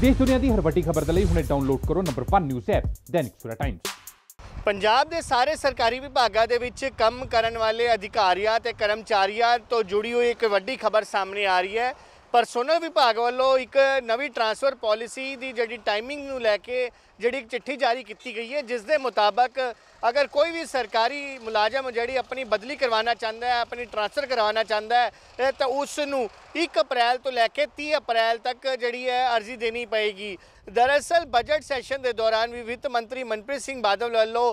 ਦੇਸ਼ ਦੁਨੀਆ ਦੀ ਹਰ ਵੱਡੀ ਖਬਰ ਦੇ ਲਈ ਹੁਣੇ ਡਾਊਨਲੋਡ ਕਰੋ ਨੰਬਰ 1 ਨਿਊਜ਼ ਐਪ ਦੈਨਿਕ ਸੁਰਾ ਟਾਈਮਸ ਪੰਜਾਬ ਦੇ ਸਾਰੇ ਸਰਕਾਰੀ ਵਿਭਾਗਾਂ ਦੇ ਵਿੱਚ ਕੰਮ ਕਰਨ ਵਾਲੇ ਅਧਿਕਾਰੀਆਂ ਤੇ ਕਰਮਚਾਰੀਆਂ ਤੋਂ ਜੁੜੀ ਹੋਈ ਇੱਕ ਵੱਡੀ ਖਬਰ ਸਾਹਮਣੇ ਆ ਰਹੀ ਹੈ ਪਰਸੋਨਲ ਵਿਭਾਗ ਵੱਲੋਂ ਇੱਕ ਨਵੀਂ ਟ੍ਰਾਂਸਫਰ ਪਾਲਿਸੀ ਦੀ ਜਿਹੜੀ ਟਾਈਮਿੰਗ ਨੂੰ ਲੈ ਕੇ ਜਿਹੜੀ ਇੱਕ ਚਿੱਠੀ ਜਾਰੀ ਕੀਤੀ ਗਈ ਹੈ ਜਿਸ ਦੇ ਮੁਤਾਬਕ ਅਗਰ ਕੋਈ ਵੀ ਸਰਕਾਰੀ ਮੁਲਾਜ਼ਮ ਜਿਹੜੀ ਆਪਣੀ ਬਦਲੀ ਕਰਵਾਉਣਾ ਚਾਹੁੰਦਾ ਹੈ ਆਪਣੀ ਟ੍ਰਾਂਸਫਰ ਕਰਵਾਉਣਾ ਚਾਹੁੰਦਾ ਹੈ ਤਾਂ ਉਸ ਨੂੰ 1 ਅਪ੍ਰੈਲ ਤੋਂ ਲੈ ਕੇ 30 ਅਪ੍ਰੈਲ ਤੱਕ ਜਿਹੜੀ ਹੈ ਅਰਜ਼ੀ ਦੇਣੀ ਪਏਗੀ ਦਰਅਸਲ ਬਜਟ ਸੈਸ਼ਨ ਦੇ ਦੌਰਾਨ ਵੀ ਵਿੱਤ ਮੰਤਰੀ ਮਨਪ੍ਰੀਤ ਸਿੰਘ ਬਾਦਲ ਵੱਲੋਂ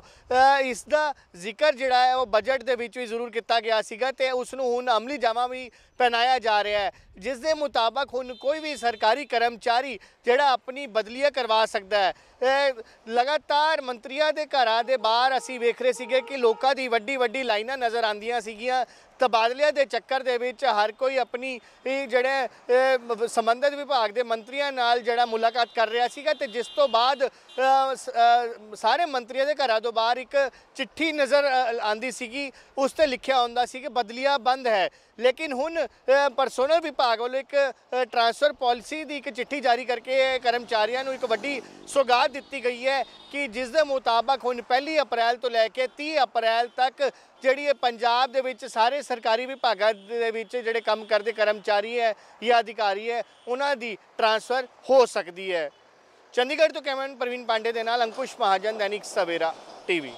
ਇਸ ਦਾ ਜ਼ਿਕਰ ਜਿਹੜਾ ਹੈ ਉਹ ਬਜਟ ਦੇ ਵਿੱਚ ਵੀ ਜ਼ਰੂਰ ਕੀਤਾ ਗਿਆ ਸੀਗਾ ਤੇ ਉਸ ਨੂੰ ਹੁਣ ਅਮਲੀ ਜਾਮਾ ਵੀ ਪਹਿਨਾਇਆ ਜਾ ਰਿਹਾ ਹੈ ਜਿਸ ਦੇ ਮੁਤਾਬਕ ਹੁਣ ਕੋਈ ਵੀ ਸਰਕਾਰੀ ਕਰਮਚਾਰੀ ਜਿਹੜਾ ਆਪਣੀ ਬਦਲੀਆ ਕਰਵਾ ਸਕਦਾ ਹੈ ਲਗਾਤਾਰ ਮੰਤਰੀਆਂ ਦੇ ਘਰਾਂ ਦੇ ਬਾਹਰ ਅਸੀਂ ਵੇਖ ਰਹੇ ਸੀਗੇ ਕਿ ਲੋਕਾਂ ਦੀ ਵੱਡੀ ਵੱਡੀ ਲਾਈਨਾਂ ਨਜ਼ਰ ਆਂਦੀਆਂ ਸੀਗੀਆਂ ਤਬਾਦਲਿਆਂ ਦੇ ਚੱਕਰ ਦੇ ਵਿੱਚ ਹਰ ਕੋਈ ਆਪਣੀ ਜਿਹੜੇ ਸੰਬੰਧਿਤ ਵਿਭਾਗ ਦੇ ਮੰਤਰੀਆਂ ਨਾਲ ਜਿਹੜਾ ਮੁਲਾਕਾਤ ਕਰ ਰਿਹਾ ਸੀਗਾ ਤੇ ਜਿਸ ਤੋਂ ਬਾਅਦ ਸਾਰੇ ਮੰਤਰੀਆਂ ਦੇ ਘਰਾਂ ਤੋਂ ਬਾਹਰ ਇੱਕ ਚਿੱਠੀ ਨਜ਼ਰ ਆਂਦੀ ਸੀਗੀ ਉਸ ਤੇ ਲਿਖਿਆ ਹੁੰਦਾ ਸੀ ਕਿ ਬਦਲੀਆ ਬੰਦ ਹੈ ਲੇਕਿਨ ਹੁਣ ਪਰਸੋਨਲ ਵਿਭਾਗ ਵੱਲੋਂ ਇੱਕ ਟ੍ਰਾਂਸਫਰ ਪਾਲਿਸੀ ਦੀ ਇੱਕ ਚਿੱਠੀ ਜਾਰੀ ਕਰਕੇ ਕਰਮਚਾਰੀਆਂ ਨੂੰ ਇੱਕ ਵੱਡੀ ਸੁਗਾਤ ਦਿੱਤੀ ਗਈ ਹੈ ਕਿ ਜਿਸ ਦੇ ਮੁਤਾਬਕ ਹੁਣ 1 ਅਪ੍ਰੈਲ ਤੋਂ ਲੈ ਕੇ 30 ਅਪ੍ਰੈਲ ਤੱਕ ਜਿਹੜੀ ਇਹ ਪੰਜਾਬ ਦੇ ਵਿੱਚ ਸਾਰੇ ਸਰਕਾਰੀ ਵਿਭਾਗਾਂ ਦੇ ਵਿੱਚ ਜਿਹੜੇ ਕੰਮ ਕਰਦੇ ਕਰਮਚਾਰੀ ਹੈ ਜਾਂ ਅਧਿਕਾਰੀ ਹੈ ਉਹਨਾਂ ਦੀ ਟ੍ਰਾਂਸਫਰ ਹੋ ਸਕਦੀ ਹੈ ਚੰਡੀਗੜ੍ਹ ਤੋਂ ਕੈਮਰਨ ਪ੍ਰਵੀਨ ਪਾਂਡੇ ਦੇ ਨਾਲ ਅੰਕੁਸ਼ ਮਹਾਜਨ ਦੈਨਿਕ ਸਵੇਰਾ ਟੀਵੀ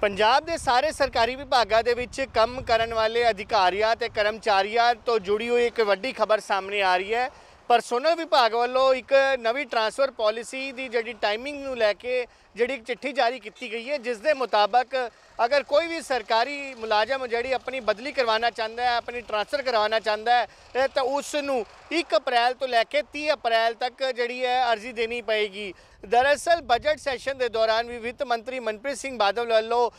ਪੰਜਾਬ ਦੇ ਸਾਰੇ ਸਰਕਾਰੀ ਵਿਭਾਗਾਂ ਦੇ ਵਿੱਚ ਕੰਮ ਕਰਨ ਵਾਲੇ ਅਧਿਕਾਰੀਆਂ ਤੇ ਕਰਮਚਾਰੀਆਂ ਤੋਂ ਜੁੜੀ ਹੋਈ ਇੱਕ ਵੱਡੀ ਖਬਰ ਸਾਹਮਣੇ ਆ ਰਹੀ ਹੈ ਪਰਸੋਨਲ ਵਿਭਾਗ ਵੱਲੋਂ ਇੱਕ ਨਵੀਂ ਟ੍ਰਾਂਸਫਰ ਪਾਲਿਸੀ ਦੀ ਜਿਹੜੀ ਟਾਈਮਿੰਗ ਨੂੰ ਲੈ ਕੇ ਜਿਹੜੀ ਇੱਕ ਚਿੱਠੀ ਜਾਰੀ ਕੀਤੀ ਗਈ ਹੈ ਜਿਸ ਦੇ ਮੁਤਾਬਕ ਅਗਰ ਕੋਈ ਵੀ ਸਰਕਾਰੀ ਮੁਲਾਜ਼ਮ ਜਿਹੜੀ ਆਪਣੀ ਬਦਲੀ ਕਰਵਾਉਣਾ ਚਾਹੁੰਦਾ ਹੈ ਆਪਣੀ ਟ੍ਰਾਂਸਫਰ ਕਰਵਾਉਣਾ ਚਾਹੁੰਦਾ ਹੈ ਤਾਂ ਉਸ ਨੂੰ 1 ਅਪ੍ਰੈਲ ਤੋਂ ਲੈ ਕੇ 30 ਅਪ੍ਰੈਲ ਤੱਕ ਜਿਹੜੀ ਹੈ ਅਰਜ਼ੀ ਦੇਣੀ ਪਏਗੀ ਦਰਅਸਲ ਬਜਟ ਸੈਸ਼ਨ ਦੇ ਦੌਰਾਨ ਵੀ ਵਿੱਤ ਮੰਤਰੀ ਮਨਪ੍ਰੀਤ ਸਿੰਘ ਬਾਦਲ ਵੱਲੋਂ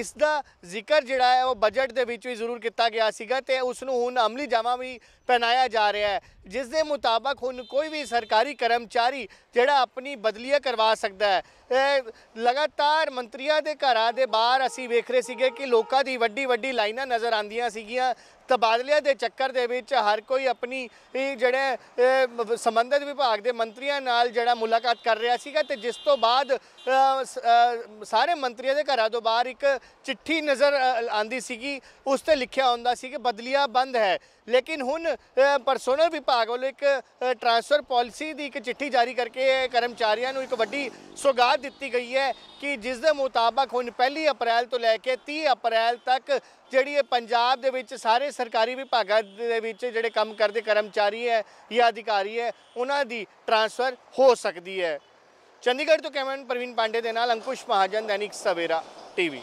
ਇਸ ਦਾ ਜ਼ਿਕਰ ਜਿਹੜਾ ਹੈ ਉਹ ਬਜਟ ਦੇ ਵਿੱਚ ਵੀ ਜ਼ਰੂਰ ਕੀਤਾ ਗਿਆ ਸੀਗਾ ਤੇ ਉਸ ਨੂੰ ਹੁਣ ਅਮਲੀ ਜਾਮਾ ਵੀ ਪਹਿਨਾਇਆ ਜਾ ਰਿਹਾ ਹੈ ਜਿਸ ਦੇ ਮੁਤਾਬਕ ਹੁਣ ਕੋਈ ਵੀ ਸਰਕਾਰੀ ਕਰਮਚਾਰੀ ਜਿਹੜਾ ਆਪਣੀ ਬਦਲੀਆ ਕਰਵਾ ਸਕਦਾ ਹੈ ਲਗਾਤਾਰ ਮੰਤਰੀਆਂ ਦੇ ਘਰਾਂ ਦੇ ਬਾਹਰ ਅਸੀਂ ਵੇਖ ਰਹੇ ਸੀਗੇ ਕਿ ਲੋਕਾਂ ਦੀ ਵੱਡੀ ਵੱਡੀ ਲਾਈਨਾਂ ਨਜ਼ਰ ਆਉਂਦੀਆਂ ਸੀਗੀਆਂ ਤਬਾਦਲਿਆਂ ਦੇ ਚੱਕਰ ਦੇ ਵਿੱਚ ਹਰ ਕੋਈ ਆਪਣੀ ਜਿਹੜੇ ਸੰਬੰਧਿਤ ਵਿਭਾਗ ਦੇ ਮੰਤਰੀਆਂ ਨਾਲ ਜਿਹੜਾ ਮੁਲਾਕਾਤ ਕਰ ਰਿਹਾ ਸੀਗਾ ਤੇ ਜਿਸ ਤੋਂ ਬਾਅਦ ਸਾਰੇ ਮੰਤਰੀਆਂ ਦੇ ਘਰਾਂ ਤੋਂ ਬਾਹਰ ਇੱਕ ਚਿੱਠੀ ਨਜ਼ਰ ਆਂਦੀ ਸੀਗੀ ਉਸ ਤੇ ਲਿਖਿਆ ਹੁੰਦਾ ਸੀ ਕਿ ਬਦਲੀਆਂ ਬੰਦ ਹੈ ਲੇਕਿਨ ਹੁਣ ਪਰਸੋਨਲ ਵਿਭਾਗ ਵੱਲੋਂ ਇੱਕ ਟ੍ਰਾਂਸਫਰ ਪਾਲਿਸੀ ਦੀ ਇੱਕ ਚਿੱਠੀ ਜਾਰੀ ਕਰਕੇ ਕਰਮਚਾਰੀਆਂ ਨੂੰ ਇੱਕ ਵੱਡੀ ਸੁਗਾਤ ਦਿੱਤੀ ਗਈ ਹੈ ਕਿ ਜਿਸ ਦੇ ਮੁਤਾਬਕ ਹੁਣ 1 ਅਪ੍ਰੈਲ ਤੋਂ ਲੈ ਕੇ 30 ਅਪ੍ਰੈਲ ਤੱਕ ਜਿਹੜੀ ਇਹ ਪੰਜਾਬ ਦੇ ਵਿੱਚ ਸਾਰੇ ਸਰਕਾਰੀ ਵਿਭਾਗਾਂ ਦੇ ਵਿੱਚ ਜਿਹੜੇ ਕੰਮ ਕਰਦੇ ਕਰਮਚਾਰੀ ਹੈ ਜਾਂ ਅਧਿਕਾਰੀ ਹੈ ਉਹਨਾਂ ਦੀ ਟ੍ਰਾਂਸਫਰ ਹੋ ਸਕਦੀ ਹੈ ਚੰਡੀਗੜ੍ਹ ਤੋਂ ਕੈਮਰਨ ਪ੍ਰਵੀਨ ਪਾਂਡੇ ਦੇ ਨਾਲ ਅੰਕੁਸ਼ ਮਹਾਜਨ ਦੈਨਿਕ ਸਵੇਰਾ ਟੀਵੀ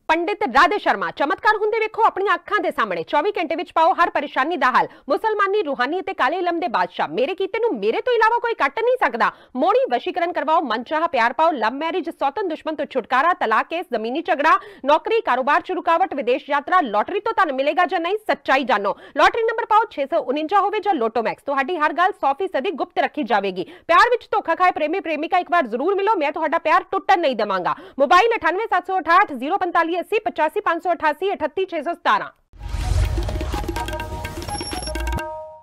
ਪੰਡਿਤ ਰਾਧੇ ਸ਼ਰਮਾ ਚਮਤਕਾਰ ਹੁੰਦੇ ਵੇਖੋ ਆਪਣੀਆਂ ਅੱਖਾਂ ਦੇ ਸਾਹਮਣੇ 24 ਘੰਟੇ ਵਿੱਚ ਪਾਓ ਹਰ ਪਰੇਸ਼ਾਨੀ ਦਾ ਹੱਲ ਮੁਸਲਮਾਨੀ ਰੂਹਾਨੀ ਅਤੇ ਕਾਲੇ ਇਲਮ ਦੇ ਬਾਦਸ਼ਾਹ ਮੇਰੇ ਕੀਤੇ ਨੂੰ ਮੇਰੇ ਤੋਂ ਇਲਾਵਾ ਕੋਈ ਕੱਟ ਨਹੀਂ ਸਕਦਾ ਮੋੜੀ ਵਸ਼ੀਕਰਨ ਕਰਵਾਓ ਮਨਚਾਹ ਪਿਆਰ ਪਾਓ ਲਵ ਮੈਰਿਜ ਸੌਤਨ ਦੁਸ਼ਮਣ ਤੋਂ ਛੁਟਕਾਰਾ ਤਲਾਕ ਕੇਸ ਜ਼ਮੀਨੀ ਝਗੜਾ ਨੌਕਰੀ ਕਾਰੋਬਾਰ ਚ ਰੁਕਾਵਟ ਵਿਦੇਸ਼ ਯਾਤਰਾ ਲੋਟਰੀ ਤੋਂ ਤੁਹਾਨੂੰ ਮਿਲੇਗਾ ਜਾਂ ਨਹੀਂ ਸੱਚਾਈ ਜਾਣੋ ਲੋਟਰੀ ਨੰਬਰ ਪਾਓ 649 ਹੋਵੇ ਜਾਂ ਲੋਟੋ ਮੈਕਸ ਤੁਹਾਡੀ ਹਰ ਗੱਲ 100% ਗੁਪਤ ਰੱਖੀ ਜਾਵੇਗੀ ਪਿਆਰ ਵਿੱਚ ਧੋਖਾ ਖਾਏ ਪ੍ਰੇਮੀ ਪ੍ਰੇਮਿਕਾ ਇੱਕ ਵਾਰ ਜ਼ਰੂਰ ਮਿਲੋ ਮੈਂ ਤੁਹਾਡਾ ਪਿਆਰ ਟੁੱਟਣ ਨਹੀਂ ਦੇਵਾਂਗਾ ਮੋਬਾਈਲ 98768 85 85 588